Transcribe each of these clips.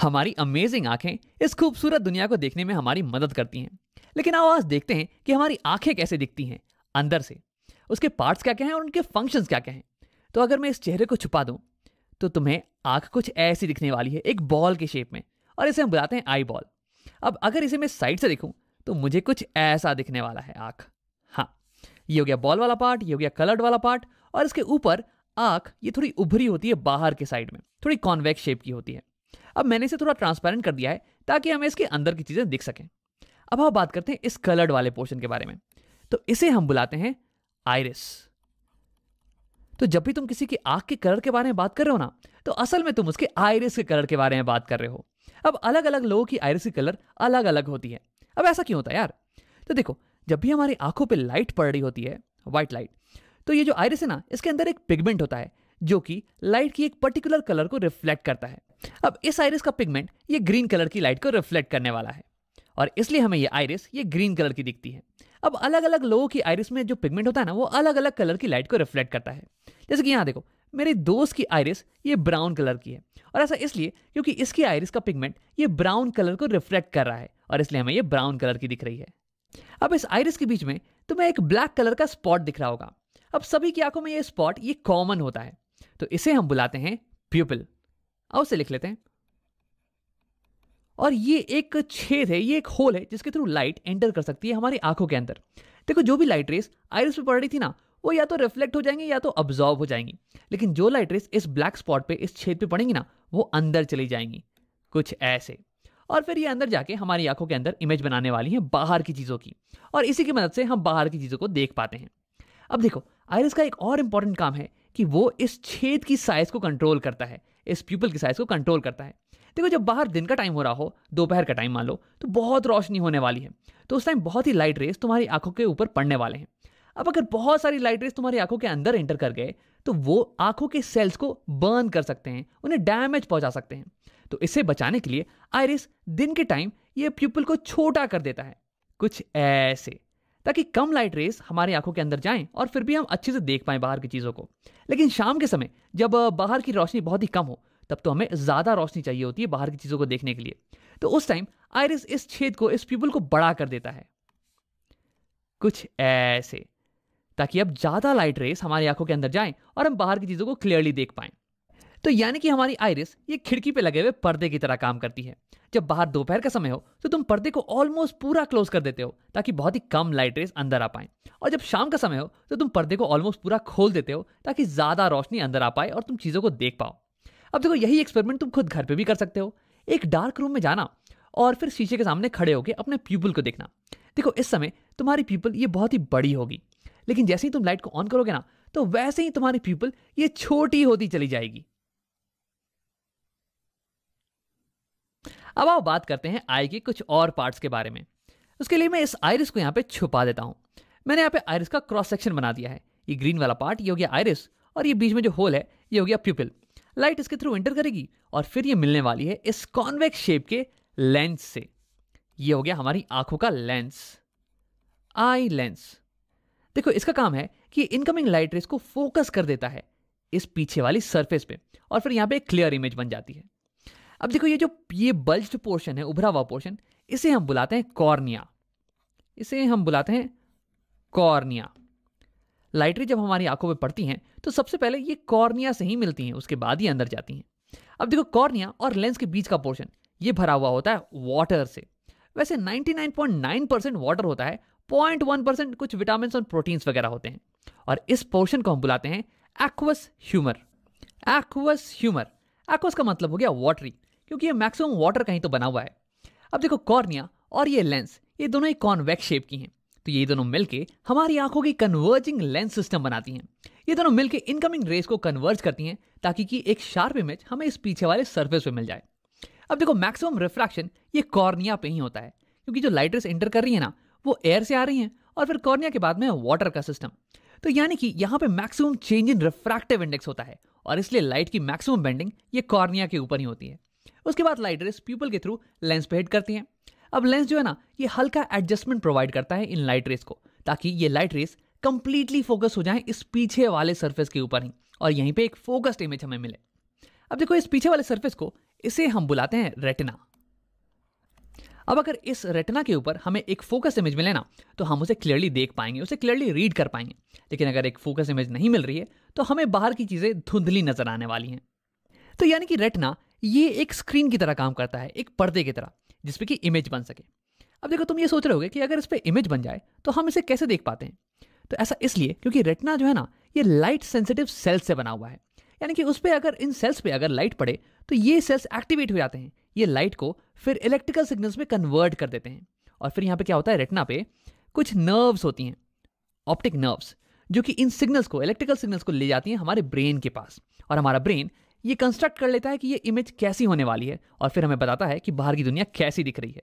हमारी अमेजिंग आंखें इस खूबसूरत दुनिया को देखने में हमारी मदद करती हैं लेकिन आओ आज देखते हैं कि हमारी आंखें कैसे दिखती हैं अंदर से उसके पार्ट्स क्या क्या हैं और उनके फंक्शंस क्या क्या हैं तो अगर मैं इस चेहरे को छुपा दूं तो तुम्हें आंख कुछ ऐसी दिखने वाली है एक बॉल के शेप में और इसे हम बुलाते हैं आई बॉल अब अगर इसे मैं साइड से देखूं तो मुझे कुछ ऐसा दिखने वाला है आंख हाँ ये हो गया बॉल वाला पार्ट ये हो गया कलर्ड वाला पार्ट और इसके ऊपर आंख ये थोड़ी उभरी होती है बाहर के साइड में थोड़ी कॉन्वेक्स शेप की होती है अब मैंने इसे थोड़ा ट्रांसपेरेंट कर दिया है ताकि हमें इसके अंदर की चीज़ें दिख सकें अब हम बात करते हैं इस कलर्ड वाले पोर्शन के बारे में तो इसे हम बुलाते हैं आयरिस तो जब भी तुम किसी की आंख के कलर के बारे में बात कर रहे हो ना तो असल में तुम उसके आयरिस के कलर के बारे में बात कर रहे हो अब अलग अलग लोगों की आयरिस की कलर अलग अलग होती है अब ऐसा क्यों होता है यार तो देखो जब भी हमारी आंखों पर लाइट पड़ रही होती है व्हाइट लाइट तो ये जो आयरिस है ना इसके अंदर एक पिगमेंट होता है जो कि लाइट की एक पर्टिकुलर कलर को रिफ्लेक्ट करता है अब इस आयरिस का पिगमेंट ये ग्रीन कलर की लाइट को रिफ्लेक्ट करने वाला है और इसलिए हमें ये आयरिस ये ग्रीन कलर की दिखती है अब अलग अलग लोगों की आयरिस में जो पिगमेंट होता है ना वो अलग अलग कलर की लाइट को रिफ्लेक्ट करता है जैसे कि यहाँ देखो मेरे दोस्त की आयरिस ये ब्राउन कलर की है और ऐसा इसलिए क्योंकि इसकी आयरिस का पिगमेंट ये ब्राउन कलर को रिफ्लेक्ट कर रहा है और इसलिए हमें ये ब्राउन कलर की दिख रही है अब इस आयरिस के बीच में तुम्हें एक ब्लैक कलर का स्पॉट दिख रहा होगा अब सभी की आंखों में ये स्पॉट ये कॉमन होता है तो इसे हम बुलाते हैं प्यूपिल और उसे लिख लेते हैं और ये एक छेद है ये एक होल है जिसके थ्रू लाइट एंटर कर सकती है हमारी आंखों के अंदर देखो जो भी लाइट रेस आयरस पे पड़ रही थी ना वो या तो रिफ्लेक्ट हो जाएंगी या तो अब्जॉर्व हो जाएंगी लेकिन जो लाइट रेस इस ब्लैक स्पॉट पे इस छेद पे पड़ेंगी ना वो अंदर चली जाएंगी कुछ ऐसे और फिर ये अंदर जाके हमारी आंखों के अंदर इमेज बनाने वाली है बाहर की चीज़ों की और इसी की मदद से हम बाहर की चीज़ों को देख पाते हैं अब देखो आयरस का एक और इंपॉर्टेंट काम है कि वो इस छेद की साइज़ को कंट्रोल करता है इस प्यूपल की साइज़ को कंट्रोल करता है देखो जब बाहर दिन का टाइम हो रहा हो दोपहर का टाइम मान लो तो बहुत रोशनी होने वाली है तो उस टाइम बहुत ही लाइट रेस तुम्हारी आंखों के ऊपर पड़ने वाले हैं अब अगर बहुत सारी लाइट रेस तुम्हारी आंखों के अंदर एंटर कर गए तो वो आंखों के सेल्स को बर्न कर सकते हैं उन्हें डैमेज पहुंचा सकते हैं तो इसे बचाने के लिए आयरिस दिन के टाइम ये प्यूपल को छोटा कर देता है कुछ ऐसे ताकि कम लाइट रेस हमारी आंखों के अंदर जाएं और फिर भी हम अच्छे से देख पाएं बाहर की चीज़ों को लेकिन शाम के समय जब बाहर की रोशनी बहुत ही कम हो तब तो हमें ज़्यादा रोशनी चाहिए होती है बाहर की चीज़ों को देखने के लिए तो उस टाइम आयरस इस छेद को इस पीपल को बड़ा कर देता है कुछ ऐसे ताकि अब ज़्यादा लाइट रेस हमारी आंखों के अंदर जाएं और हम बाहर की चीज़ों को क्लियरली देख पाएं तो यानी कि हमारी आयरिस ये खिड़की पे लगे हुए पर्दे की तरह काम करती है जब बाहर दोपहर का समय हो तो तुम पर्दे को ऑलमोस्ट पूरा क्लोज कर देते हो ताकि बहुत ही कम लाइट रेस अंदर आ पाए और जब शाम का समय हो तो तुम पर्दे को ऑलमोस्ट पूरा खोल देते हो ताकि ज्यादा रोशनी अंदर आ पाए और तुम चीजों को देख पाओ अब देखो यही एक्सपेरिमेंट तुम खुद घर पर भी कर सकते हो एक डार्क रूम में जाना और फिर शीशे के सामने खड़े होकर अपने पीपल को देखना देखो इस समय तुम्हारी पीपल ये बहुत ही बड़ी होगी लेकिन जैसे ही तुम लाइट को ऑन करोगे ना तो वैसे ही तुम्हारी पीपल ये छोटी होती चली जाएगी अब आओ बात करते हैं आई के कुछ और पार्ट्स के बारे में उसके लिए मैं इस आयरिस को यहाँ पे छुपा देता हूँ मैंने यहाँ पे आयरिस का क्रॉस सेक्शन बना दिया है ये ग्रीन वाला पार्ट ये हो गया आयरिस और ये बीच में जो होल है ये हो गया प्यूपिल लाइट इसके थ्रू एंटर करेगी और फिर ये मिलने वाली है इस कॉन्वेक्स शेप के लेंस से ये हो गया हमारी आंखों का लेंस आई लेंस देखो इसका काम है कि इनकमिंग लाइट रेस को फोकस कर देता है इस पीछे वाली सरफेस पे और फिर यहाँ पे एक क्लियर इमेज बन जाती है अब देखो ये जो ये बल्ज पोर्शन है उभरा हुआ पोर्शन इसे हम बुलाते हैं कॉर्निया इसे हम बुलाते हैं कॉर्निया लाइटरी जब हमारी आंखों में पड़ती हैं तो सबसे पहले ये कॉर्निया से ही मिलती हैं उसके बाद ही अंदर जाती हैं अब देखो कॉर्निया और लेंस के बीच का पोर्शन ये भरा हुआ होता है वाटर से वैसे 99.9 परसेंट वाटर होता है 0.1 परसेंट कुछ विटामिन और प्रोटीन्स वगैरह होते हैं और इस पोर्शन को हम बुलाते हैं aqueous humour aqueous humour aqueous का मतलब हो गया वाटरी क्योंकि ये मैक्सिमम वाटर कहीं तो बना हुआ है अब देखो कॉर्निया और ये लेंस ये दोनों ही कॉन्वेक्स शेप की हैं तो ये दोनों मिलके हमारी आंखों की कन्वर्जिंग लेंस सिस्टम बनाती हैं ये दोनों मिलके इनकमिंग रेस को कन्वर्ज करती हैं ताकि कि एक शार्प इमेज हमें इस पीछे वाले सर्फेस पर मिल जाए अब देखो मैक्सिमम रिफ्रैक्शन ये कॉर्निया पे ही होता है क्योंकि जो लाइटर्स एंटर कर रही है ना वो एयर से आ रही हैं और फिर कॉर्निया के बाद में वाटर का सिस्टम तो यानी कि यहाँ पे maximum change in refractive index होता है और इसलिए लाइट की मैक्सिमम बेंडिंग ये कॉर्निया के ऊपर ही होती है उसके बाद लाइट रेस पीपल के थ्रू लेंस पे हिट करती हैं अब लेंस जो है ना ये हल्का एडजस्टमेंट प्रोवाइड करता है इन लाइट रेस को ताकि ये लाइट रेस कंप्लीटली फोकस हो जाए इस पीछे वाले सर्फेस के ऊपर ही और यहीं पर एक फोकस्ड इमेज हमें मिले अब देखो इस पीछे वाले सर्फेस को इसे हम बुलाते हैं रेटना अब अगर इस रेटना के ऊपर हमें एक फोकस इमेज मिले ना तो हम उसे क्लियरली देख पाएंगे उसे क्लियरली रीड कर पाएंगे लेकिन अगर एक फोकस इमेज नहीं मिल रही है तो हमें बाहर की चीज़ें धुंधली नजर आने वाली हैं तो यानी कि रेटना ये एक स्क्रीन की तरह काम करता है एक पर्दे की तरह जिसपे कि इमेज बन सके अब देखो तुम ये सोच रहे होगे कि अगर इस पर इमेज बन जाए तो हम इसे कैसे देख पाते हैं तो ऐसा इसलिए क्योंकि रेटना जो है ना ये लाइट सेंसिटिव सेल्स से बना हुआ है यानी कि उस पर अगर इन सेल्स पे अगर लाइट पड़े तो ये सेल्स एक्टिवेट हो जाते हैं ये लाइट को फिर इलेक्ट्रिकल सिग्नल्स में कन्वर्ट कर देते हैं और फिर यहाँ पे क्या होता है रेटना पे कुछ नर्व्स होती हैं ऑप्टिक नर्व्स जो कि इन सिग्नल्स को इलेक्ट्रिकल सिग्नल्स को ले जाती हैं हमारे ब्रेन के पास और हमारा ब्रेन ये कंस्ट्रक्ट कर लेता है कि ये इमेज कैसी होने वाली है और फिर हमें बताता है कि बाहर की दुनिया कैसी दिख रही है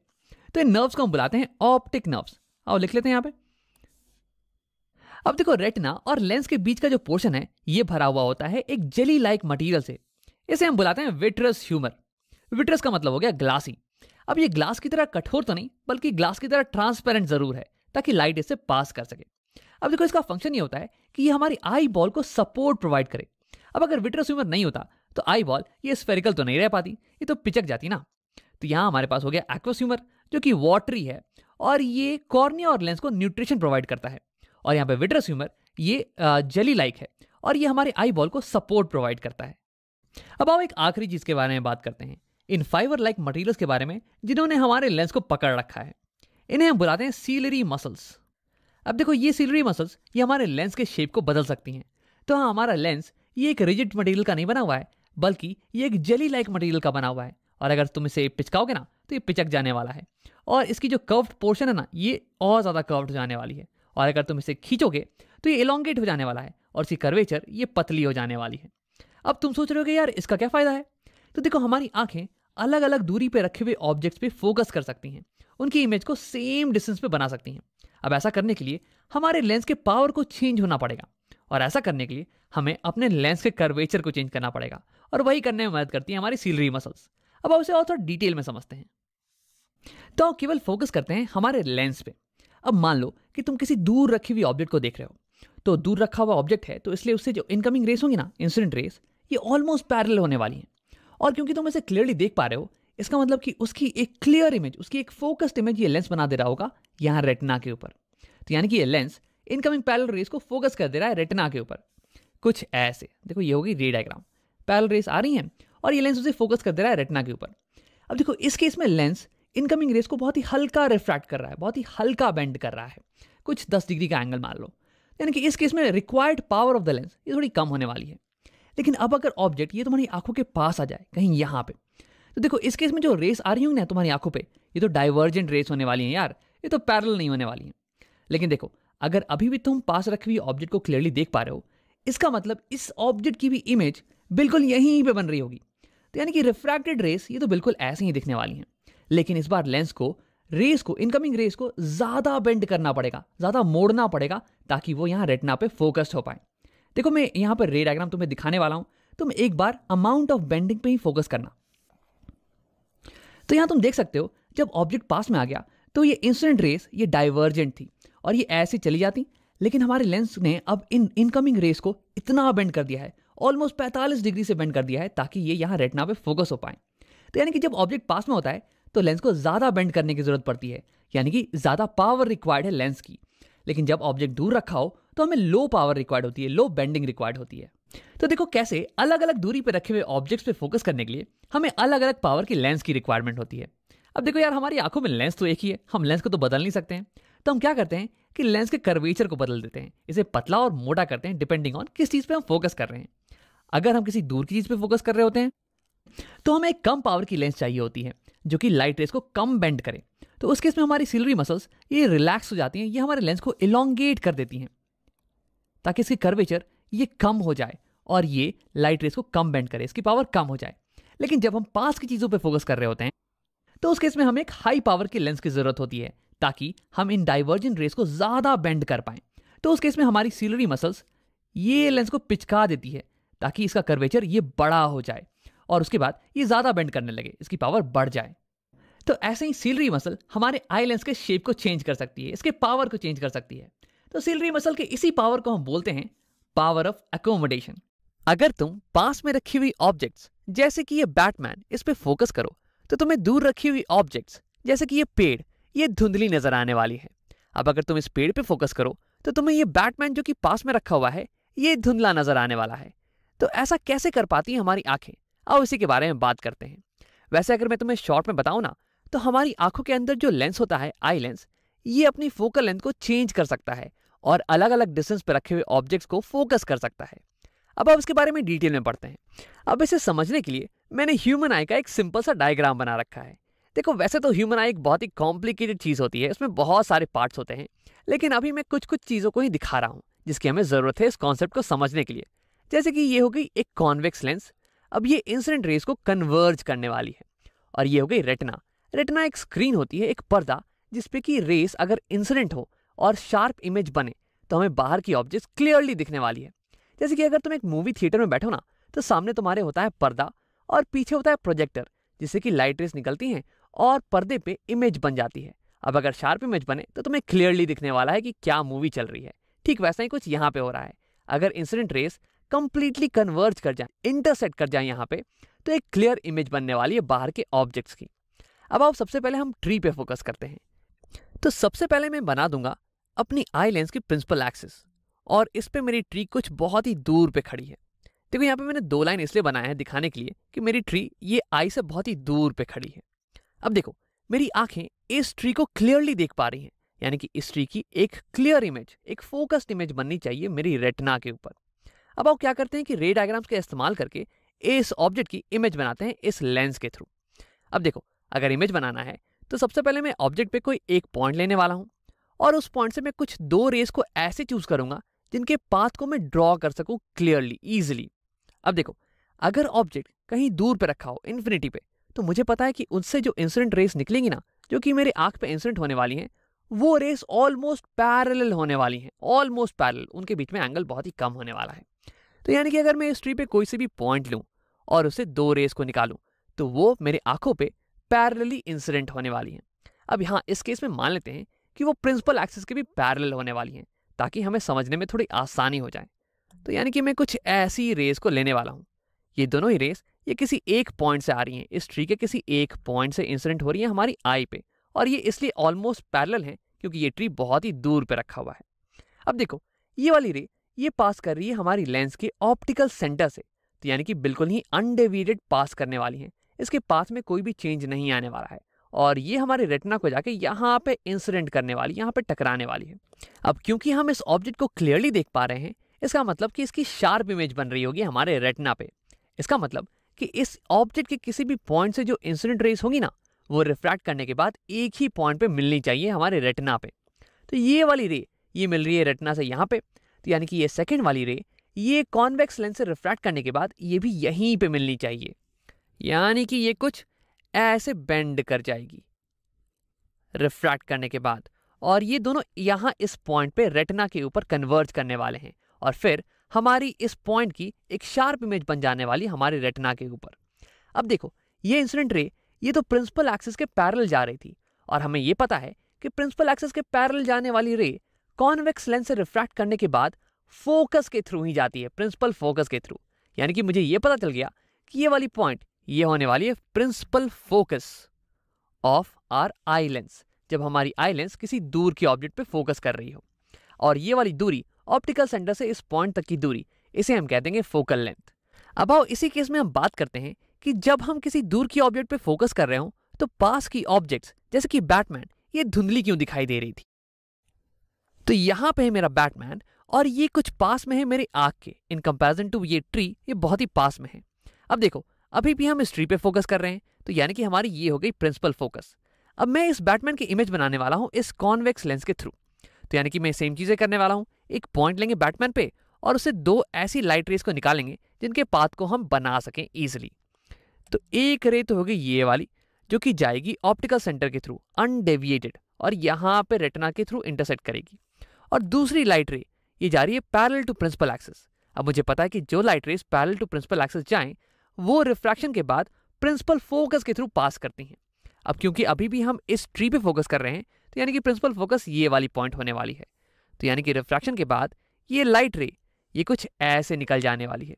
तो इन नर्व्स को हम बुलाते हैं ऑप्टिक नर्व्स आओ लिख लेते हैं यहां पे अब देखो रेटना और लेंस के बीच का जो पोर्शन है ये भरा हुआ होता है एक जेली लाइक मटीरियल से इसे हम बुलाते हैं विट्रस ह्यूमर विट्रस का मतलब हो गया ग्लासी अब ये ग्लास की तरह कठोर तो नहीं बल्कि ग्लास की तरह ट्रांसपेरेंट जरूर है ताकि लाइट इसे पास कर सके अब देखो इसका फंक्शन ये होता है कि ये हमारी आई बॉल को सपोर्ट प्रोवाइड करे अब अगर विट्रस ह्यूमर नहीं होता तो आई बॉल ये स्फेरिकल तो नहीं रह पाती ये तो पिचक जाती ना तो यहाँ हमारे पास हो गया एक्वास्यूमर जो कि वाटरी है और ये कॉर्निया और लेंस को न्यूट्रिशन प्रोवाइड करता है और यहाँ पे विट्रस ह्यूमर ये जली लाइक है और ये हमारे आई बॉल को सपोर्ट प्रोवाइड करता है अब आओ एक आखिरी चीज़ के बारे में बात करते हैं इन फाइबर लाइक मटेरियल्स के बारे में जिन्होंने हमारे लेंस को पकड़ रखा है इन्हें हम बुलाते हैं सीलरी मसल्स अब देखो ये सीलरी मसल्स ये हमारे लेंस के शेप को बदल सकती हैं तो हाँ हमारा लेंस ये एक रिजिड मटेरियल का नहीं बना हुआ है बल्कि ये एक जेली लाइक मटेरियल का बना हुआ है और अगर तुम इसे पिचकाओगे ना तो ये पिचक जाने वाला है और इसकी जो कर्व्ड पोर्शन है ना ये और ज़्यादा कर्व्ड हो जाने वाली है और अगर तुम इसे खींचोगे तो ये एलोंगेट हो जाने वाला है और इसकी कर्वेचर ये पतली हो जाने वाली है अब तुम सोच रहे हो यार इसका क्या फ़ायदा है तो देखो हमारी आंखें अलग अलग दूरी पर रखे हुए ऑब्जेक्ट्स पे फोकस कर सकती हैं उनकी इमेज को सेम डिस्टेंस पे बना सकती हैं अब ऐसा करने के लिए हमारे लेंस के पावर को चेंज होना पड़ेगा और ऐसा करने के लिए हमें अपने लेंस के कर्वेचर को चेंज करना पड़ेगा और वही करने में मदद करती है हमारी सीलरी मसल्स अब उसे और थोड़ा डिटेल में समझते हैं तो केवल फोकस करते हैं हमारे लेंस पे अब मान लो कि तुम किसी दूर रखी हुई ऑब्जेक्ट को देख रहे हो तो दूर रखा हुआ ऑब्जेक्ट है तो इसलिए उससे जो इनकमिंग रेस होंगी ना इंसिडेंट रेस ये ऑलमोस्ट पैरल होने वाली है और क्योंकि तुम इसे क्लियरली देख पा रहे हो इसका मतलब कि उसकी एक क्लियर इमेज उसकी एक फोकस्ड इमेज ये लेंस बना दे रहा होगा यहाँ रेटना के ऊपर तो यानी कि ये लेंस इनकमिंग पैरल रेस को फोकस कर दे रहा है रेटना के ऊपर कुछ ऐसे देखो ये होगी रे डायग्राम पैरल रेस आ रही हैं और ये लेंस उसे फोकस कर दे रहा है रेटना के ऊपर अब देखो इस केस में लेंस इनकमिंग रेस को बहुत ही हल्का रिफ्रैक्ट कर रहा है बहुत ही हल्का बेंड कर रहा है कुछ दस डिग्री का एंगल मान लो यानी कि इस केस में required power of the lens ये थोड़ी कम होने वाली है लेकिन अब अगर ऑब्जेक्ट ये तुम्हारी आंखों के पास आ जाए कहीं यहाँ पे तो देखो इस केस में जो रेस आ रही होंगी ना तुम्हारी आंखों पे ये तो डाइवर्जेंट रेस होने वाली है यार ये तो पैरल नहीं होने वाली है लेकिन देखो अगर अभी भी तुम पास रखी हुई ऑब्जेक्ट को क्लियरली देख पा रहे हो इसका मतलब इस ऑब्जेक्ट की भी इमेज बिल्कुल यहीं पे बन रही होगी तो यानी कि रिफ्रैक्टेड रेस ये तो बिल्कुल ऐसे ही दिखने वाली हैं लेकिन इस बार लेंस को रेस को इनकमिंग रेस को ज़्यादा बेंड करना पड़ेगा ज़्यादा मोड़ना पड़ेगा ताकि वो यहाँ रेटना पे फोकस्ड हो पाए देखो मैं यहाँ पर रे डायग्राम तुम्हें दिखाने वाला हूँ तुम एक बार अमाउंट ऑफ बेंडिंग पे ही फोकस करना तो यहाँ तुम देख सकते हो जब ऑब्जेक्ट पास में आ गया तो ये इंसिडेंट रेस ये डाइवर्जेंट थी और ये ऐसे चली जाती लेकिन हमारे लेंस ने अब इन इनकमिंग रेस को इतना बेंड कर दिया है ऑलमोस्ट पैंतालीस डिग्री से बेंड कर दिया है ताकि ये यहाँ रेटना पे फोकस हो पाए तो यानी कि जब ऑब्जेक्ट पास में होता है तो लेंस को ज़्यादा बेंड करने की ज़रूरत पड़ती है यानी कि ज़्यादा पावर रिक्वायर्ड है लेंस की लेकिन जब ऑब्जेक्ट दूर रखा हो तो हमें लो पावर रिक्वायर्ड होती है लो बेंडिंग रिक्वायर्ड होती है तो देखो कैसे अलग अलग दूरी पर रखे हुए ऑब्जेक्ट्स पे फोकस करने के लिए हमें अलग अलग पावर की लेंस की रिक्वायरमेंट होती है अब देखो यार हमारी आंखों में लेंस तो एक ही है हम लेंस को तो बदल नहीं सकते हैं तो हम क्या करते हैं कि लेंस के कर्वेचर को बदल देते हैं इसे पतला और मोटा करते हैं डिपेंडिंग ऑन किस चीज़ पर हम फोकस कर रहे हैं अगर हम किसी दूर की चीज़ पर फोकस कर रहे होते हैं तो हमें एक कम पावर की लेंस चाहिए होती है जो कि लाइट रेस को कम बेंड करे तो उस केस में हमारी सिलरी मसल्स ये रिलैक्स हो जाती हैं ये हमारे लेंस को इलोंगेट कर देती हैं ताकि इसकी कर्वेचर ये कम हो जाए और ये लाइट रेस को कम बेंड करे इसकी पावर कम हो जाए लेकिन जब हम पास की चीज़ों पर फोकस कर रहे होते हैं तो उस केस में हमें एक हाई पावर की लेंस की ज़रूरत होती है ताकि हम इन डाइवर्जेंट रेस को ज़्यादा बेंड कर पाए तो उस केस में हमारी सीलरी मसल्स ये लेंस को पिचका देती है ताकि इसका कर्वेचर ये बड़ा हो जाए और उसके बाद ये ज़्यादा बेंड करने लगे इसकी पावर बढ़ जाए तो ऐसे ही सीलरी मसल हमारे आई लेंस के शेप को चेंज कर सकती है इसके पावर को चेंज कर सकती है तो सीलरी मसल के इसी पावर को हम बोलते हैं पावर ऑफ एकोमोडेशन अगर तुम पास में रखी हुई ऑब्जेक्ट्स जैसे कि ये बैटमैन इस पर फोकस करो तो तुम्हें दूर रखी हुई ऑब्जेक्ट्स जैसे कि ये पेड़ ये धुंधली नजर आने वाली है अब अगर तुम इस पेड़ पे फोकस करो तो तुम्हें ये बैटमैन जो कि पास में रखा हुआ है ये धुंधला नजर आने वाला है तो ऐसा कैसे कर पाती है हमारी आंखें आओ इसी के बारे में बात करते हैं वैसे अगर मैं तुम्हें शॉर्ट में बताऊँ ना तो हमारी आंखों के अंदर जो लेंस होता है आई लेंस ये अपनी फोकल लेंथ को चेंज कर सकता है और अलग अलग डिस्टेंस पर रखे हुए ऑब्जेक्ट्स को फोकस कर सकता है अब आप इसके बारे में डिटेल में पढ़ते हैं अब इसे समझने के लिए मैंने ह्यूमन आई का एक सिंपल सा डायग्राम बना रखा है देखो वैसे तो ह्यूमन आई एक बहुत ही कॉम्प्लिकेटेड चीज़ होती है उसमें बहुत सारे पार्ट्स होते हैं लेकिन अभी मैं कुछ कुछ चीज़ों को ही दिखा रहा हूँ जिसकी हमें ज़रूरत है इस कॉन्सेप्ट को समझने के लिए जैसे कि ये हो गई एक कॉन्वेक्स लेंस अब ये इंसिडेंट रेस को कन्वर्ज करने वाली है और ये हो गई रेटना रेटना एक स्क्रीन होती है एक पर्दा जिसपे कि रेस अगर इंसिडेंट हो और शार्प इमेज बने तो हमें बाहर की ऑब्जेक्ट्स क्लियरली दिखने वाली है जैसे कि अगर तुम एक मूवी थिएटर में बैठो ना तो सामने तुम्हारे होता है पर्दा और पीछे होता है प्रोजेक्टर जिससे कि लाइट रेस निकलती हैं और पर्दे पे इमेज बन जाती है अब अगर शार्प इमेज बने तो तुम्हें क्लियरली दिखने वाला है कि क्या मूवी चल रही है ठीक वैसा ही कुछ यहाँ पे हो रहा है अगर इंसिडेंट रेस कंप्लीटली कन्वर्ज कर जाए इंटरसेट कर जाए यहाँ पे तो एक क्लियर इमेज बनने वाली है बाहर के ऑब्जेक्ट्स की अब आप सबसे पहले हम ट्री पे फोकस करते हैं तो सबसे पहले मैं बना दूंगा अपनी आई लेंस की प्रिंसिपल एक्सिस और इस पर मेरी ट्री कुछ बहुत ही दूर पे खड़ी है देखो यहाँ पे मैंने दो लाइन इसलिए बनाया है दिखाने के लिए कि मेरी ट्री ये आई से बहुत ही दूर पे खड़ी है अब देखो मेरी आंखें इस ट्री को क्लियरली देख पा रही हैं यानी कि इस ट्री की एक क्लियर इमेज एक फोकस्ड इमेज बननी चाहिए मेरी रेटना के ऊपर अब आप क्या करते हैं कि रे डायग्राम्स का इस्तेमाल करके इस ऑब्जेक्ट की इमेज बनाते हैं इस लेंस के थ्रू अब देखो अगर इमेज बनाना है तो सबसे पहले मैं ऑब्जेक्ट पे कोई एक पॉइंट लेने वाला हूँ और उस पॉइंट से मैं कुछ दो रेस को ऐसे चूज करूंगा जिनके पाथ को मैं ड्रॉ कर सकूँ क्लियरली ईजिली अब देखो अगर ऑब्जेक्ट कहीं दूर पर रखा हो इन्फिनिटी पे तो मुझे पता है कि उनसे जो इंसिडेंट रेस निकलेंगी ना जो कि मेरे आँख पे इंसिडेंट होने वाली हैं वो रेस ऑलमोस्ट पैरेलल होने वाली हैं ऑलमोस्ट पैरेलल उनके बीच में एंगल बहुत ही कम होने वाला है तो यानी कि अगर मैं इस ट्री पे कोई से भी पॉइंट लूँ और उसे दो रेस को निकालूँ तो वो मेरे आंखों पे पैरेलली इंसिडेंट होने वाली हैं अब यहाँ इस केस में मान लेते हैं कि वो प्रिंसिपल एक्सिस के भी पैरेलल होने वाली हैं ताकि हमें समझने में थोड़ी आसानी हो जाए तो यानी कि मैं कुछ ऐसी रेस को लेने वाला हूँ ये दोनों ही रेस ये किसी एक पॉइंट से आ रही हैं इस ट्री के किसी एक पॉइंट से इंसिडेंट हो रही है हमारी आई पे और ये इसलिए ऑलमोस्ट पैरल है क्योंकि ये ट्री बहुत ही दूर पे रखा हुआ है अब देखो ये वाली रे ये पास कर रही है हमारी लेंस के ऑप्टिकल सेंटर से तो यानी कि बिल्कुल ही अनडिविडेड पास करने वाली है इसके पास में कोई भी चेंज नहीं आने वाला है और ये हमारे रेटना को जाके यहाँ पे इंसिडेंट करने वाली यहाँ पे टकराने वाली है अब क्योंकि हम इस ऑब्जेक्ट को क्लियरली देख पा रहे हैं इसका मतलब कि इसकी शार्प इमेज बन रही होगी हमारे रेटना पे इसका मतलब कि इस ऑब्जेक्ट के किसी भी पॉइंट से जो इंसिडेंट रेस होगी ना वो रिफ्रैक्ट करने के बाद एक ही पॉइंट पे मिलनी चाहिए हमारे रेटना पे तो ये वाली रे ये मिल रही है रेटना से यहाँ पे तो यानी कि ये सेकेंड वाली रे ये कॉन्वेक्स लेंस से रिफ्रैक्ट करने के बाद ये भी यहीं पे मिलनी चाहिए यानी कि ये कुछ ऐसे बेंड कर जाएगी रिफ्रैक्ट करने के बाद और ये दोनों यहाँ इस पॉइंट पे रेटना के ऊपर कन्वर्ज करने वाले हैं और फिर हमारी इस पॉइंट की एक शार्प इमेज बन जाने वाली हमारे रेटना के ऊपर अब देखो ये इंसिडेंट रे ये तो प्रिंसिपल एक्सिस के पैरल जा रही थी और हमें ये पता है कि प्रिंसिपल एक्सिस के पैरल जाने वाली रे कॉन्वेक्स लेंस से रिफ्रैक्ट करने के बाद फोकस के थ्रू ही जाती है प्रिंसिपल फोकस के थ्रू यानी कि मुझे ये पता चल गया कि ये वाली पॉइंट ये होने वाली है principal focus of our eye lens जब हमारी आई लेंस किसी दूर के ऑब्जेक्ट पे फोकस कर रही हो और ये वाली दूरी ऑप्टिकल सेंटर से इस पॉइंट तक की दूरी इसे हम कह देंगे फोकल लेंथ अब आओ इसी केस में हम बात करते हैं कि जब हम किसी दूर की ऑब्जेक्ट पर फोकस कर रहे हो तो पास की ऑब्जेक्ट्स जैसे कि बैटमैन ये धुंधली क्यों दिखाई दे रही थी तो यहां पे है मेरा बैटमैन और ये कुछ पास में है मेरी आग के इन कंपेरिजन टू ये ट्री ये बहुत ही पास में है अब देखो अभी भी हम इस ट्री पे फोकस कर रहे हैं तो यानी कि हमारी ये हो गई प्रिंसिपल फोकस अब मैं इस बैटमैन की इमेज बनाने वाला हूँ इस कॉन्वेक्स लेंस के थ्रू तो यानी कि मैं सेम चीज़ें करने वाला हूँ एक पॉइंट लेंगे बैटमैन पे और उसे दो ऐसी लाइट रेस को निकालेंगे जिनके पाथ को हम बना सकें ईजिली तो एक रे तो होगी ये वाली जो कि जाएगी ऑप्टिकल सेंटर के थ्रू अनडेविएटेड और यहाँ पे रेटना के थ्रू इंटरसेक्ट करेगी और दूसरी लाइट रे ये जा रही है पैरल टू प्रिंसिपल एक्सेस अब मुझे पता है कि जो light rays parallel to principal axis जाएं वो रिफ्रैक्शन के बाद प्रिंसिपल फोकस के थ्रू पास करती हैं अब क्योंकि अभी भी हम इस ट्री पे फोकस कर रहे हैं तो यानी कि प्रिंसिपल फोकस ये वाली पॉइंट होने वाली है तो यानी कि रिफ्रैक्शन के बाद ये लाइट रे ये कुछ ऐसे निकल जाने वाली है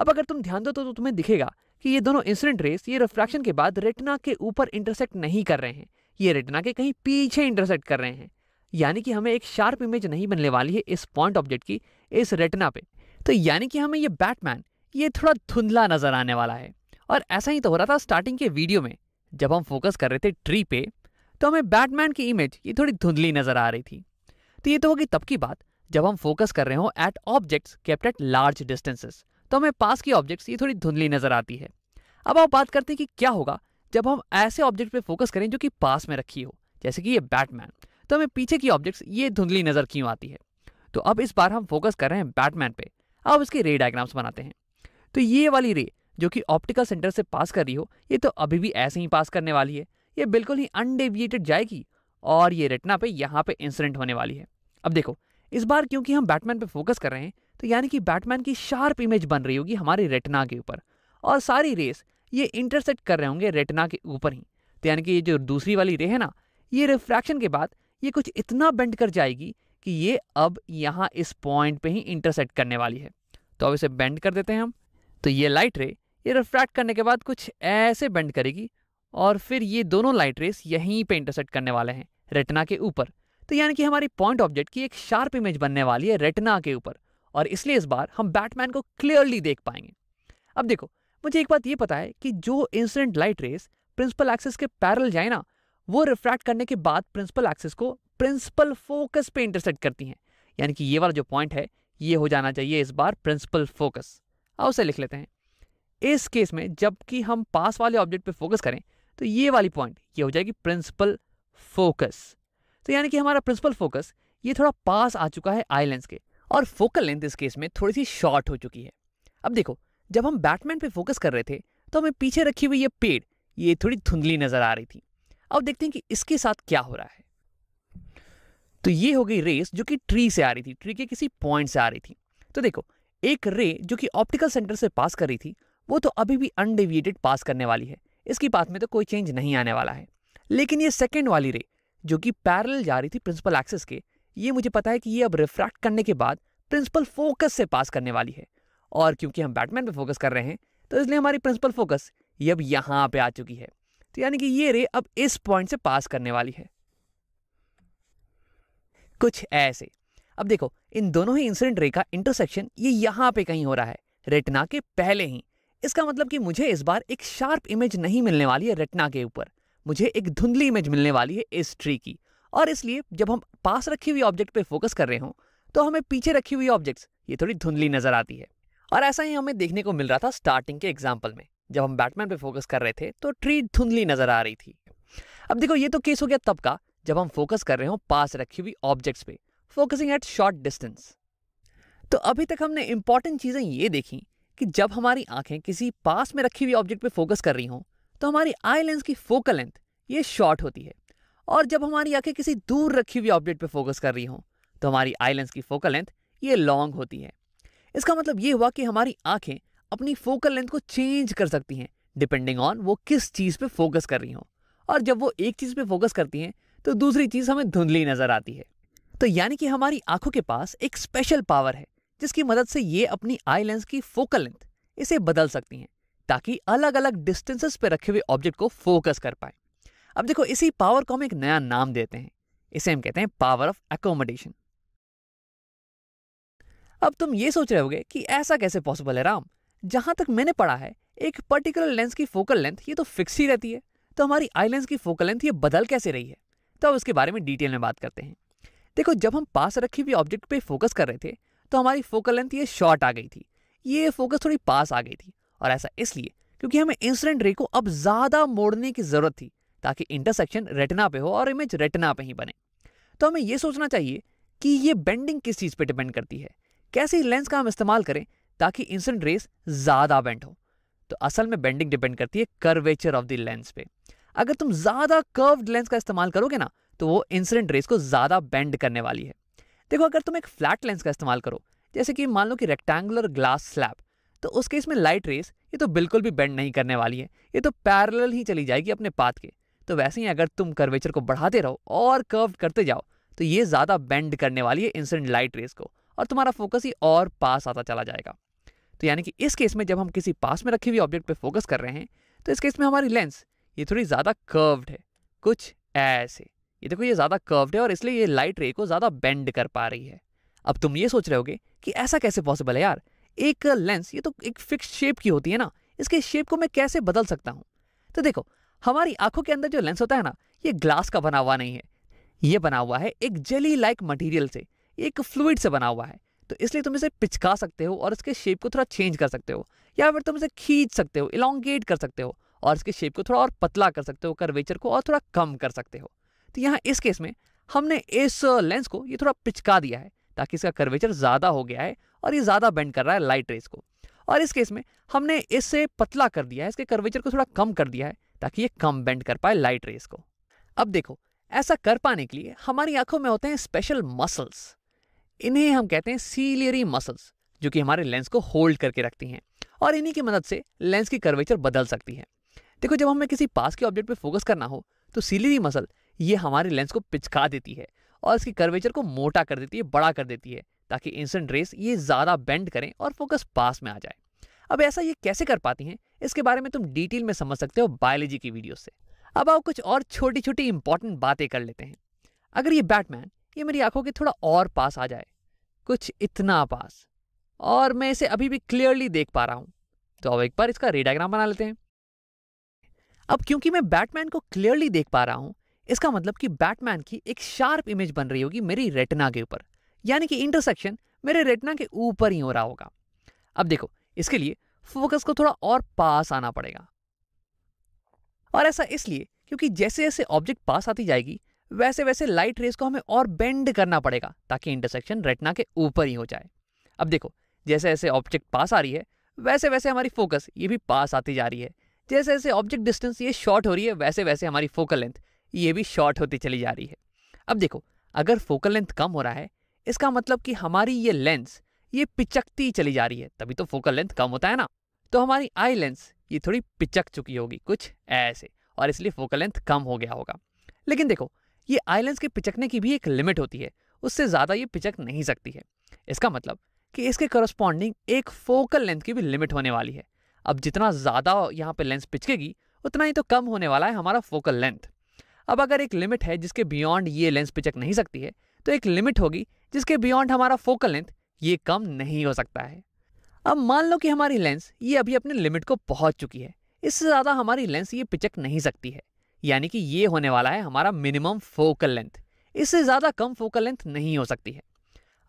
अब अगर तुम ध्यान दो तो, तो तुम्हें दिखेगा कि ये दोनों इंसिडेंट रेस ये रिफ्रैक्शन के बाद रेटना के ऊपर इंटरसेक्ट नहीं कर रहे हैं ये रेटना के कहीं पीछे इंटरसेक्ट कर रहे हैं यानी कि हमें एक शार्प इमेज नहीं बनने वाली है इस पॉइंट ऑब्जेक्ट की इस रेटना पे तो यानी कि हमें ये बैटमैन ये थोड़ा धुंधला नजर आने वाला है और ऐसा ही तो हो रहा था स्टार्टिंग के वीडियो में जब हम फोकस कर रहे थे ट्री पे तो हमें बैटमैन की इमेज ये थोड़ी धुंधली नजर आ रही थी तो ये तो होगी तब की बात जब हम फोकस कर रहे हो at objects kept at large distances तो हमें पास की ऑब्जेक्ट्स ये थोड़ी धुंधली नजर आती है अब आप बात करते हैं कि क्या होगा जब हम ऐसे ऑब्जेक्ट पे फोकस करें जो कि पास में रखी हो जैसे कि ये बैटमैन तो हमें पीछे की ऑब्जेक्ट्स ये धुंधली नजर क्यों आती है तो अब इस बार हम फोकस कर रहे हैं बैटमैन पे अब इसके रे डायग्राम्स बनाते हैं तो ये वाली रे जो कि ऑप्टिकल सेंटर से पास कर रही हो ये तो अभी भी ऐसे ही पास करने वाली है ये बिल्कुल ही अनडेविएटेड जाएगी और ये रेटना पे यहाँ पे इंसिडेंट होने वाली है अब देखो इस बार क्योंकि हम बैटमैन पे फोकस कर रहे हैं तो यानी कि बैटमैन की शार्प इमेज बन रही होगी हमारी रेटना के ऊपर और सारी रेस ये इंटरसेक्ट कर रहे होंगे रेटना के ऊपर ही तो यानी कि ये जो दूसरी वाली रे है ना ये रिफ्रैक्शन के बाद ये कुछ इतना बेंड कर जाएगी कि ये अब यहाँ इस पॉइंट पे ही इंटरसेक्ट करने वाली है तो अब इसे बेंड कर देते हैं हम तो ये लाइट रे ये रिफ्रैक्ट करने के बाद कुछ ऐसे बेंड करेगी और फिर ये दोनों लाइट रेस यहीं पे इंटरसेक्ट करने वाले हैं रेटना के ऊपर तो यानी कि हमारी पॉइंट ऑब्जेक्ट की एक शार्प इमेज बनने वाली है रेटना के ऊपर और इसलिए इस बार हम बैटमैन को क्लियरली देख पाएंगे अब देखो मुझे एक बात ये पता है कि जो incident light rays principal axis के पैरल जाए ना वो रिफ्रैक्ट करने के बाद प्रिंसिपल एक्सिस को प्रिंसिपल फोकस पे इंटरसेक्ट करती हैं यानी कि ये वाला जो पॉइंट है ये हो जाना चाहिए इस बार प्रिंसिपल फोकस अब उसे लिख लेते हैं इस केस में जबकि हम पास वाले ऑब्जेक्ट पे फोकस करें तो ये वाली पॉइंट ये हो जाएगी प्रिंसिपल फोकस तो यानी कि हमारा प्रिंसिपल फोकस ये थोड़ा पास आ चुका है आई लेंस के और फोकल लेंथ इस केस में थोड़ी सी शॉर्ट हो चुकी है अब देखो जब हम बैटमैन पे फोकस कर रहे थे तो हमें पीछे रखी हुई ये पेड़ ये थोड़ी धुंधली नजर आ रही थी अब देखते हैं कि इसके साथ क्या हो रहा है तो ये हो गई रेस जो कि ट्री से आ रही थी ट्री के किसी पॉइंट से आ रही थी तो देखो एक रे जो कि ऑप्टिकल सेंटर से पास कर रही थी वो तो अभी भी अनडेविएटेड पास करने वाली है इसकी बात में तो कोई चेंज नहीं आने वाला है लेकिन ये सेकेंड वाली रे जो कि पैरल जा रही थी प्रिंसिपल एक्सेस के ये मुझे पता है कि ये अब रिफ्रैक्ट करने के बाद प्रिंसिपल फोकस से पास करने वाली है और क्योंकि हम बैटमैन पे फोकस कर रहे हैं तो इसलिए हमारी प्रिंसिपल फोकस ये अब यहाँ पे आ चुकी है तो यानी कि ये रे अब इस पॉइंट से पास करने वाली है कुछ ऐसे अब देखो इन दोनों ही इंसिडेंट रे का इंटरसेक्शन ये यहाँ पे कहीं हो रहा है रेटना के पहले ही इसका मतलब कि मुझे इस बार एक शार्प इमेज नहीं मिलने वाली है रेटना के ऊपर मुझे एक धुंधली इमेज मिलने वाली है इस ट्री की और इसलिए जब हम पास रखी हुई ऑब्जेक्ट पे फोकस कर रहे हों तो हमें पीछे रखी हुई ऑब्जेक्ट्स ये थोड़ी धुंधली नजर आती है और ऐसा ही हमें देखने को मिल रहा था स्टार्टिंग के एग्जाम्पल में जब हम बैटमैन पे फोकस कर रहे थे तो ट्री धुंधली नजर आ रही थी अब देखो ये तो केस हो गया तब का जब हम फोकस कर रहे हो पास रखी हुई ऑब्जेक्ट्स पे फोकसिंग एट शॉर्ट डिस्टेंस तो अभी तक हमने इंपॉर्टेंट चीज़ें ये देखी कि जब हमारी आंखें किसी पास में रखी हुई ऑब्जेक्ट पे फोकस कर रही हों तो हमारी आई लेंस की फोकल लेंथ ये शॉर्ट होती है और जब हमारी आंखें किसी दूर रखी हुई ऑब्जेक्ट पर फोकस कर रही हों तो हमारी आई लेंस की फोकल लेंथ ये लॉन्ग होती है इसका मतलब ये हुआ कि हमारी आंखें अपनी फोकल लेंथ को चेंज कर सकती हैं डिपेंडिंग ऑन वो किस चीज़ पे फोकस कर रही हों और जब वो एक चीज़ पे फोकस करती हैं तो दूसरी चीज़ हमें धुंधली नज़र आती है तो यानी कि हमारी आंखों के पास एक स्पेशल पावर है जिसकी मदद से ये अपनी आई लेंस की फोकल लेंथ इसे बदल सकती हैं ताकि अलग अलग डिस्टेंसेस पे रखे हुए ऑब्जेक्ट को फोकस कर पाए अब देखो इसी पावर को हम एक नया नाम देते हैं इसे हम कहते हैं पावर ऑफ एकोमोडेशन अब तुम ये सोच रहे होगे कि ऐसा कैसे पॉसिबल है राम जहां तक मैंने पढ़ा है एक पर्टिकुलर लेंस की फोकल लेंथ ये तो फिक्स ही रहती है तो हमारी आई लेंस की फोकल लेंथ ये बदल कैसे रही है तो अब उसके बारे में डिटेल में बात करते हैं देखो जब हम पास रखी हुई ऑब्जेक्ट पे फोकस कर रहे थे तो हमारी फोकल लेंथ ये शॉर्ट आ गई थी ये फोकस थोड़ी पास आ गई थी और ऐसा इसलिए क्योंकि हमें इंसिडेंट रे को अब ज़्यादा मोड़ने की ज़रूरत थी ताकि इंटरसेक्शन रेटना पे हो और इमेज रेटना पे ही बने तो हमें यह सोचना चाहिए कि ये बेंडिंग किस चीज़ पे डिपेंड करती है कैसे लेंस का हम इस्तेमाल करें ताकि इंसिडेंट रेस ज़्यादा बेंड हो तो असल में बेंडिंग डिपेंड करती है कर्वेचर ऑफ द लेंस पे अगर तुम ज़्यादा कर्व्ड लेंस का इस्तेमाल करोगे ना तो वो इंसिडेंट रेस को ज़्यादा बेंड करने वाली है देखो अगर तुम एक फ्लैट लेंस का इस्तेमाल करो जैसे कि मान लो कि रेक्टेंगुलर ग्लास स्लैब तो उस केस में लाइट रेस ये तो बिल्कुल भी बेंड नहीं करने वाली है ये तो पैरल ही चली जाएगी अपने पाथ के तो वैसे ही अगर तुम कर्वेचर को बढ़ाते रहो और कर्व करते जाओ तो ये ज़्यादा बेंड करने वाली है इंसिडेंट लाइट रेस को और तुम्हारा फोकस ही और पास आता चला जाएगा तो यानी कि इस केस में जब हम किसी पास में रखी हुई ऑब्जेक्ट पर फोकस कर रहे हैं तो इस केस में हमारी लेंस ये थोड़ी ज़्यादा कर्व्ड है कुछ ऐसे ये देखो ये ज़्यादा कर्व्ड है और इसलिए ये लाइट रे को ज़्यादा बेंड कर पा रही है अब तुम ये सोच रहे होगे कि ऐसा कैसे पॉसिबल है यार एक लेंस ये तो एक फिक्स शेप की होती है ना इसके शेप को मैं कैसे बदल सकता हूँ तो देखो हमारी आंखों के अंदर जो लेंस होता है ना ये ग्लास का बना हुआ नहीं है ये बना हुआ है एक जेली लाइक मटेरियल से एक फ्लूड से बना हुआ है तो इसलिए तुम इसे पिचका सकते हो और इसके शेप को थोड़ा चेंज कर सकते हो या फिर तुम इसे खींच सकते हो इलांगेट कर सकते हो और इसके शेप को थोड़ा और पतला कर सकते हो कर्वेचर को और थोड़ा कम कर सकते हो तो यहाँ इस केस में हमने इस लेंस को ये थोड़ा पिचका दिया है ताकि इसका कर्वेचर ज़्यादा हो गया है और ये ज़्यादा बेंड कर रहा है लाइट रेस को और इस केस में हमने इसे पतला कर दिया है इसके कर्वेचर को थोड़ा कम कर दिया है ताकि ये कम बेंड कर पाए लाइट रेस को अब देखो ऐसा कर पाने के लिए हमारी आंखों में होते हैं स्पेशल मसल्स इन्हें हम कहते हैं सीलियरी मसल्स जो कि हमारे लेंस को होल्ड करके रखती हैं और इन्हीं की मदद से लेंस की कर्वेचर बदल सकती है देखो जब हमें किसी पास के ऑब्जेक्ट पर फोकस करना हो तो सीलियरी मसल ये हमारे लेंस को पिचका देती है और इसकी कर्वेचर को मोटा कर देती है बड़ा कर देती है ताकि इंसेंट रेस ये ज़्यादा बेंड करें और फोकस पास में आ जाए अब ऐसा ये कैसे कर पाती हैं इसके बारे में तुम डिटेल में समझ सकते हो बायोलॉजी की वीडियो से अब आओ कुछ और छोटी छोटी इंपॉर्टेंट बातें कर लेते हैं अगर ये बैटमैन ये मेरी आंखों के थोड़ा और पास आ जाए कुछ इतना पास और मैं इसे अभी भी क्लियरली देख पा रहा हूं तो अब एक बार इसका रेडाग्राम बना लेते हैं अब क्योंकि मैं बैटमैन को क्लियरली देख पा रहा हूं इसका मतलब कि बैटमैन की एक शार्प इमेज बन रही होगी मेरी रेटना के ऊपर यानी कि इंटरसेक्शन मेरे रेटना के ऊपर ही हो रहा होगा अब देखो इसके लिए फोकस को थोड़ा और पास आना पड़ेगा और ऐसा इसलिए क्योंकि जैसे जैसे ऑब्जेक्ट पास आती जाएगी वैसे वैसे लाइट रेस को हमें और बेंड करना पड़ेगा ताकि इंटरसेक्शन रेटना के ऊपर ही हो जाए अब देखो जैसे जैसे ऑब्जेक्ट पास आ रही है वैसे वैसे हमारी फोकस ये भी पास आती जा रही है जैसे जैसे ऑब्जेक्ट डिस्टेंस ये शॉर्ट हो रही है वैसे वैसे हमारी फोकल लेंथ ये भी शॉर्ट होती चली जा रही है अब देखो अगर फोकल लेंथ कम हो रहा है इसका मतलब कि हमारी ये लेंस ये पिचकती चली जा रही है तभी तो फोकल लेंथ कम होता है ना तो हमारी आई लेंस ये थोड़ी पिचक चुकी होगी कुछ ऐसे और इसलिए फोकल लेंथ कम हो गया होगा लेकिन देखो ये आई लेंस के पिचकने की भी एक लिमिट होती है उससे ज़्यादा ये पिचक नहीं सकती है इसका मतलब कि इसके करस्पॉन्डिंग एक फोकल लेंथ की भी लिमिट होने वाली है अब जितना ज़्यादा यहाँ पे लेंस पिचकेगी उतना ही तो कम होने वाला है हमारा फोकल लेंथ अब अगर एक लिमिट है जिसके बियॉन्ड ये लेंस पिचक नहीं सकती है तो एक लिमिट होगी जिसके बियॉन्ड हमारा फोकल लेंथ ये कम नहीं हो सकता है अब मान लो कि हमारी लेंस ये अभी अपने लिमिट को पहुंच चुकी है इससे ज़्यादा हमारी लेंस ये पिचक नहीं सकती है यानी कि ये होने वाला है हमारा मिनिमम फोकल लेंथ इससे ज़्यादा कम फोकल लेंथ नहीं हो सकती है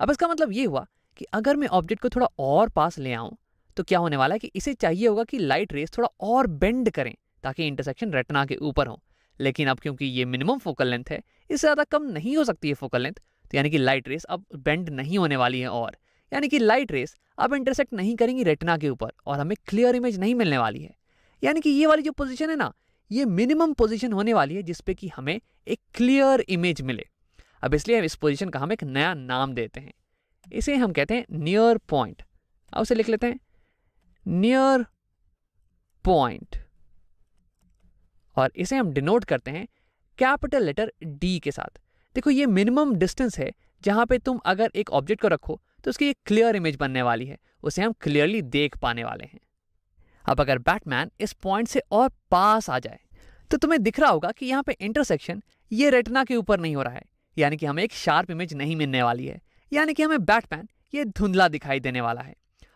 अब इसका मतलब ये हुआ कि अगर मैं ऑब्जेक्ट को थोड़ा और पास ले आऊं तो क्या होने वाला है कि इसे चाहिए होगा कि लाइट रेस थोड़ा और बेंड करें ताकि इंटरसेक्शन रेटना के ऊपर हो लेकिन अब क्योंकि ये मिनिमम फोकल लेंथ है इससे ज़्यादा कम नहीं हो सकती है फोकल लेंथ तो यानी कि लाइट रेस अब बेंड नहीं होने वाली है और यानी कि लाइट रेस अब इंटरसेक्ट नहीं करेंगी रेटना के ऊपर और हमें क्लियर इमेज नहीं मिलने वाली है यानी कि ये वाली जो पोजिशन है ना ये मिनिमम पोजिशन होने वाली है जिसपे कि हमें एक क्लियर इमेज मिले अब इसलिए इस पोजिशन का हम एक नया नाम देते हैं इसे हम कहते हैं नियर पॉइंट अब उसे लिख लेते हैं नियर पॉइंट और इसे हम डिनोट करते हैं कैपिटल लेटर डी के साथ देखो ये मिनिमम डिस्टेंस है जहाँ पे तुम अगर एक ऑब्जेक्ट को रखो तो उसकी एक क्लियर इमेज बनने वाली है उसे हम क्लियरली देख पाने वाले हैं अब अगर बैटमैन इस पॉइंट से और पास आ जाए तो तुम्हें दिख रहा होगा कि यहाँ पे इंटरसेक्शन ये रेटना के ऊपर नहीं हो रहा है यानी कि हमें एक शार्प इमेज नहीं मिलने वाली है यानी कि हमें बैटमैन ये धुंधला दिखाई देने वाला है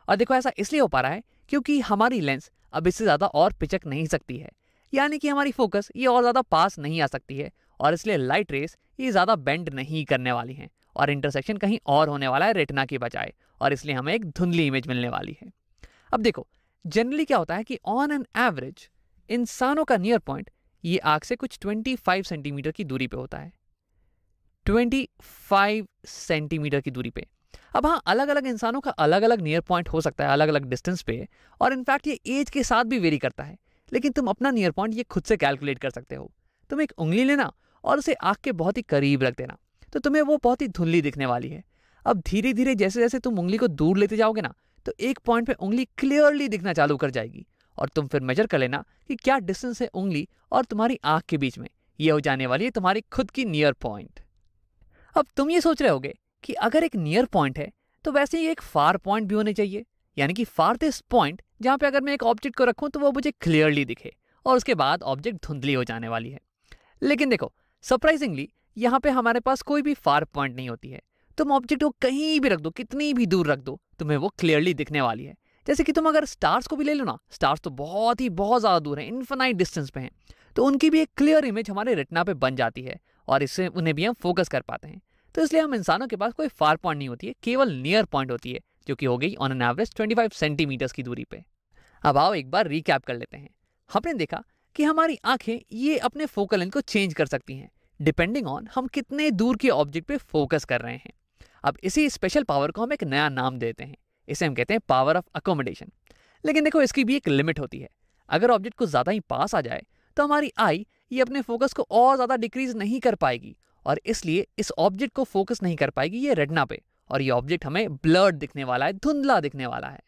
और देखो ऐसा इसलिए हो पा रहा है क्योंकि हमारी लेंस अब इससे ज़्यादा और पिचक नहीं सकती है यानी कि हमारी फोकस ये और ज़्यादा पास नहीं आ सकती है और इसलिए लाइट रेस ये ज़्यादा बेंड नहीं करने वाली हैं और इंटरसेक्शन कहीं और होने वाला है रेटना की बजाय और इसलिए हमें एक धुंधली इमेज मिलने वाली है अब देखो जनरली क्या होता है कि ऑन एन एवरेज इंसानों का नियर पॉइंट ये आग से कुछ 25 सेंटीमीटर की दूरी पे होता है 25 सेंटीमीटर की दूरी पे अब हाँ अलग अलग इंसानों का अलग अलग नियर पॉइंट हो सकता है अलग अलग डिस्टेंस पे और इनफैक्ट ये एज के साथ भी वेरी करता है लेकिन तुम अपना नियर पॉइंट ये खुद से कैलकुलेट कर सकते हो तुम एक उंगली लेना और उसे आग के बहुत ही करीब रख देना तो तुम्हें वो बहुत ही धुंधली दिखने वाली है अब धीरे धीरे जैसे जैसे तुम उंगली को दूर लेते जाओगे ना तो एक पॉइंट पे उंगली क्लियरली दिखना चालू कर जाएगी और तुम फिर मेजर कर लेना कि क्या डिस्टेंस है उंगली और तुम्हारी आंख के बीच में ये हो जाने वाली है तुम्हारी खुद की नियर पॉइंट अब तुम ये सोच रहे होगे कि अगर एक नियर पॉइंट है तो वैसे ही एक फार पॉइंट भी होने चाहिए यानी कि फारदेस्ट पॉइंट जहां पे अगर मैं एक ऑब्जेक्ट को रखूं तो वो मुझे क्लियरली दिखे और उसके बाद ऑब्जेक्ट धुंधली हो जाने वाली है लेकिन देखो सरप्राइजिंगली यहाँ पे हमारे पास कोई भी फार पॉइंट नहीं होती है तुम ऑब्जेक्ट को कहीं भी रख दो कितनी भी दूर रख दो तुम्हें वो क्लियरली दिखने वाली है जैसे कि तुम अगर स्टार्स को भी ले लो ना स्टार्स तो बहुत ही बहुत ज़्यादा दूर हैं इन्फिनाइट डिस्टेंस पे हैं तो उनकी भी एक क्लियर इमेज हमारे रटना पे बन जाती है और इससे उन्हें भी हम फोकस कर पाते हैं तो इसलिए हम इंसानों के पास कोई फार पॉइंट नहीं होती है केवल नियर पॉइंट होती है जो कि हो गई on an average twenty centimetres की दूरी पर अब आओ एक बार रिकैप कर लेते हैं हमने देखा कि हमारी आंखें ये अपने फोकल लेंथ को चेंज कर सकती हैं डिपेंडिंग ऑन हम कितने दूर के ऑब्जेक्ट पे फोकस कर रहे हैं अब इसी स्पेशल पावर को हम एक नया नाम देते हैं इसे हम कहते हैं पावर ऑफ अकोमोडेशन लेकिन देखो इसकी भी एक लिमिट होती है अगर ऑब्जेक्ट को ज़्यादा ही पास आ जाए तो हमारी आई ये अपने फोकस को और ज़्यादा डिक्रीज नहीं कर पाएगी और इसलिए इस ऑब्जेक्ट को फोकस नहीं कर पाएगी ये रेडना पे और ये ऑब्जेक्ट हमें ब्लर्ड दिखने वाला है धुंधला दिखने वाला है